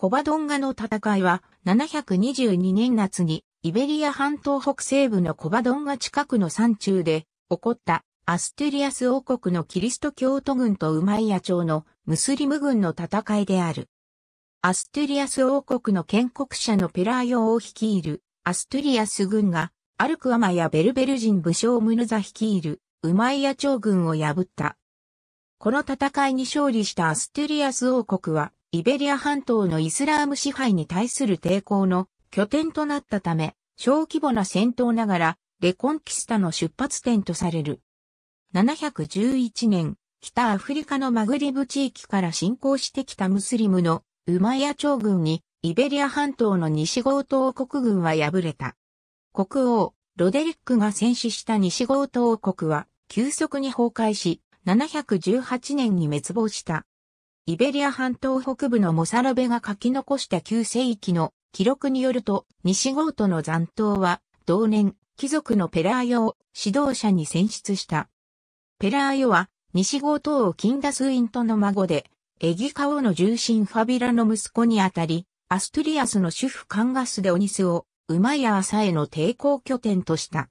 コバドンガの戦いは、722年夏に、イベリア半島北西部のコバドンガ近くの山中で、起こったアステリアス王国のキリスト教徒軍とウマイヤ朝のムスリム軍の戦いである。アステリアス王国の建国者のペラーヨを率いるアステリアス軍が、アルクアマやベルベル人武将ムヌザ率いるウマイヤ朝軍を破った。この戦いに勝利したアステリアス王国は、イベリア半島のイスラーム支配に対する抵抗の拠点となったため、小規模な戦闘ながら、レコンキスタの出発点とされる。711年、北アフリカのマグリブ地域から侵攻してきたムスリムのウマイヤ朝軍に、イベリア半島の西豪東国軍は敗れた。国王、ロデリックが戦死した西豪東国は、急速に崩壊し、718年に滅亡した。イベリア半島北部のモサロベが書き残した旧世紀の記録によると、西ゴートの残党は、同年、貴族のペラーヨを指導者に選出した。ペラーヨは、西ゴート王キンダスイントの孫で、エギカ王の重臣ファビラの息子にあたり、アストリアスの主婦カンガスでオニスを、馬やイアサへの抵抗拠点とした。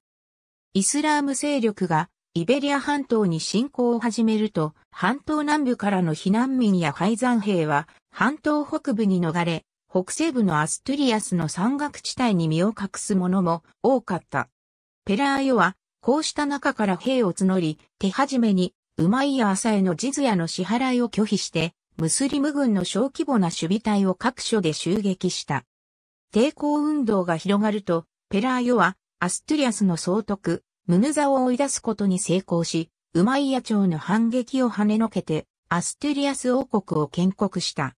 イスラーム勢力がイベリア半島に侵攻を始めると、半島南部からの避難民や廃山兵は、半島北部に逃れ、北西部のアストゥリアスの山岳地帯に身を隠す者も多かった。ペラーヨは、こうした中から兵を募り、手始めに、ウマイヤ朝へのジズヤの支払いを拒否して、ムスリム軍の小規模な守備隊を各所で襲撃した。抵抗運動が広がると、ペラーヨは、アストゥリアスの総督、ムヌザを追い出すことに成功し、ウマイヤ朝の反撃を跳ねのけて、アステリアス王国を建国した。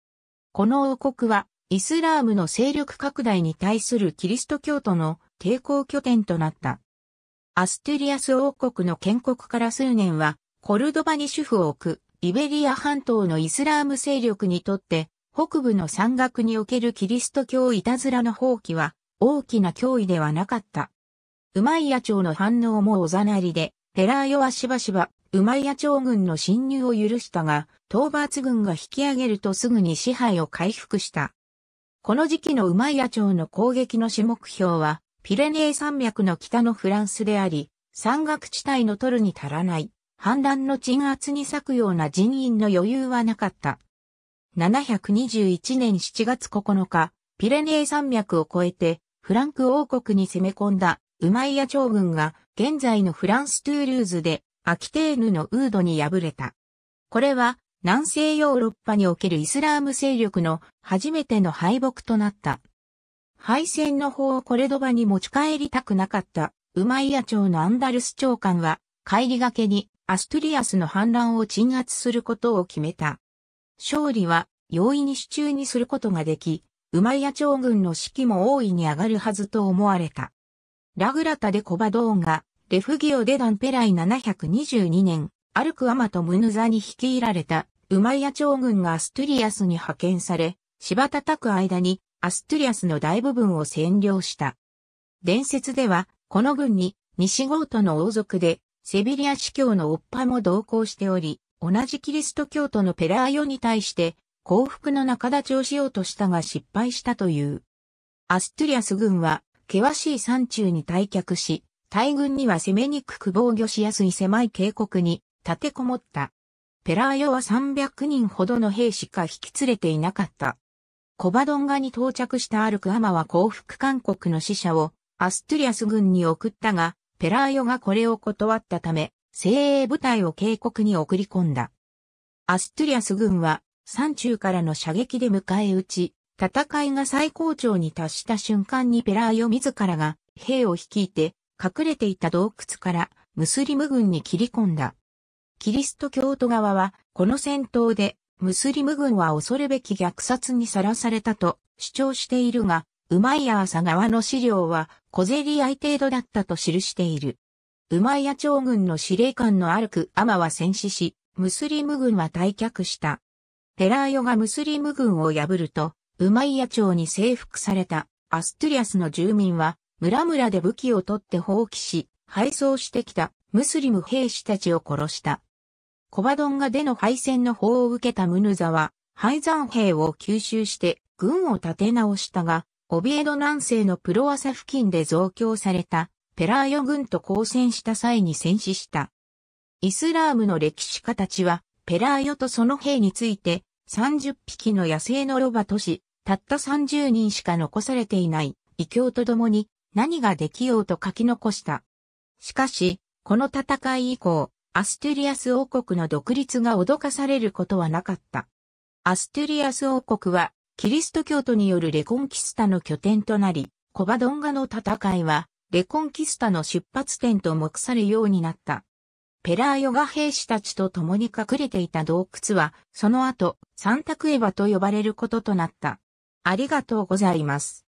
この王国は、イスラームの勢力拡大に対するキリスト教徒の抵抗拠点となった。アステリアス王国の建国から数年は、コルドバに主婦を置く、イベリア半島のイスラーム勢力にとって、北部の山岳におけるキリスト教いたずらの放棄は、大きな脅威ではなかった。うまい野町の反応もおざなりで、ペラーヨはしばしば、うまい野町軍の侵入を許したが、討伐軍が引き上げるとすぐに支配を回復した。この時期のうまい野町の攻撃の主目標は、ピレネー山脈の北のフランスであり、山岳地帯の取るに足らない、反乱の鎮圧に咲くような人員の余裕はなかった。721年7月9日、ピレネー山脈を越えて、フランク王国に攻め込んだウマイヤ朝軍が現在のフランス・トゥールーズでアキテーヌのウードに敗れた。これは南西ヨーロッパにおけるイスラーム勢力の初めての敗北となった。敗戦の方をコレドバに持ち帰りたくなかったウマイヤ朝のアンダルス長官は帰りがけにアストゥリアスの反乱を鎮圧することを決めた。勝利は容易に手中にすることができ、ウマイヤ朝軍の士気も大いに上がるはずと思われた。ラグラタデコバドーンが、レフギオデダンペライ722年、アルクアマトムヌザに率いられた、ウマイヤ朝軍がアストゥリアスに派遣され、芝叩く間に、アストゥリアスの大部分を占領した。伝説では、この軍に、西ゴートの王族で、セビリア司教のオッパも同行しており、同じキリスト教徒のペラーヨに対して、幸福の仲立ちをしようとしたが失敗したという。アストゥリアス軍は、険しい山中に退却し、大軍には攻めにくく防御しやすい狭い渓谷に立てこもった。ペラーヨは300人ほどの兵しか引き連れていなかった。コバドンガに到着したアルクアマは降伏勧告の使者をアストゥリアス軍に送ったが、ペラーヨがこれを断ったため、精鋭部隊を警告に送り込んだ。アストゥリアス軍は山中からの射撃で迎え撃ち、戦いが最高潮に達した瞬間にペラーヨ自らが兵を率いて隠れていた洞窟からムスリム軍に切り込んだ。キリスト教徒側はこの戦闘でムスリム軍は恐るべき虐殺にさらされたと主張しているが、ウマイヤーサ側の資料は小競り合い程度だったと記している。ウマイヤ朝軍の司令官のアルク・アマは戦死し、ムスリム軍は退却した。ペラーヨがムスリム軍を破ると、ウマイヤ朝に征服されたアストゥリアスの住民は村々で武器を取って放棄し、敗走してきたムスリム兵士たちを殺した。コバドンガでの敗戦の法を受けたムヌザは、敗山兵を吸収して軍を立て直したが、オビエド南西のプロアサ付近で増強されたペラーヨ軍と交戦した際に戦死した。イスラームの歴史家たちは、ペラーヨとその兵について、30匹の野生のロバとし、たった30人しか残されていない異教と共に何ができようと書き残した。しかし、この戦い以降、アストゥリアス王国の独立が脅かされることはなかった。アストゥリアス王国は、キリスト教徒によるレコンキスタの拠点となり、コバドンガの戦いは、レコンキスタの出発点と目されるようになった。ペラーヨガ兵士たちと共に隠れていた洞窟は、その後、サンタクエバと呼ばれることとなった。ありがとうございます。